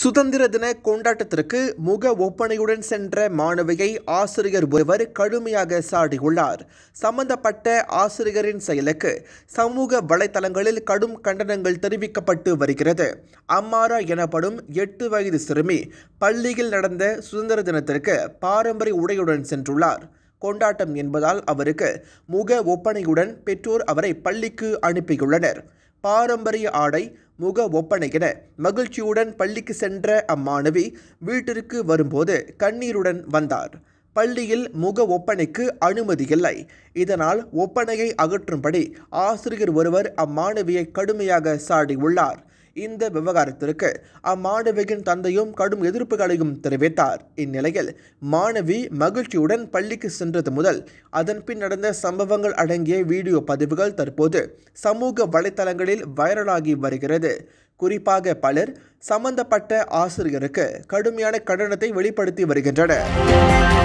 சுதந்திர தின கொண்டாட்டத்திற்கு முக ஒப்பனையுடன் சென்ற மாணவியை ஆசிரியர் ஒருவர் கடுமையாக சாடியுள்ளார் சம்பந்தப்பட்ட ஆசிரியரின் செயலுக்கு சமூக வலைதளங்களில் கடும் கண்டனங்கள் தெரிவிக்கப்பட்டு வருகிறது அம்மாரா எனப்படும் எட்டு வயது சிறுமி பள்ளியில் நடந்த சுதந்திர தினத்திற்கு பாரம்பரிய உடையுடன் சென்றுள்ளார் கொண்டாட்டம் என்பதால் அவருக்கு முக ஒப்பனையுடன் பெற்றோர் அவரை பள்ளிக்கு அனுப்பியுள்ளனர் பாரம்பரிய ஆடை முக ஒப்பனை என மகிழ்ச்சியுடன் பள்ளிக்கு சென்ற அம்மாணவி வீட்டிற்கு வரும்போது கண்ணீருடன் வந்தார் பள்ளியில் முக ஒப்பனைக்கு அனுமதி இல்லை இதனால் ஒப்பனையை அகற்றும்படி ஆசிரியர் ஒருவர் அம்மாணவியை கடுமையாக சாடியுள்ளார் இந்த விவகாரத்திற்கு அம்மாணவியின் தந்தையும் கடும் எதிர்ப்புகளையும் தெரிவித்தார் இந்நிலையில் மாணவி மகிழ்ச்சியுடன் பள்ளிக்கு சென்றது முதல் அதன்பின் நடந்த சம்பவங்கள் அடங்கிய வீடியோ பதிவுகள் தற்போது சமூக வலைத்தளங்களில் வைரலாகி வருகிறது குறிப்பாக பலர் சம்பந்தப்பட்ட ஆசிரியருக்கு கடுமையான கண்டனத்தை வெளிப்படுத்தி வருகின்றனர்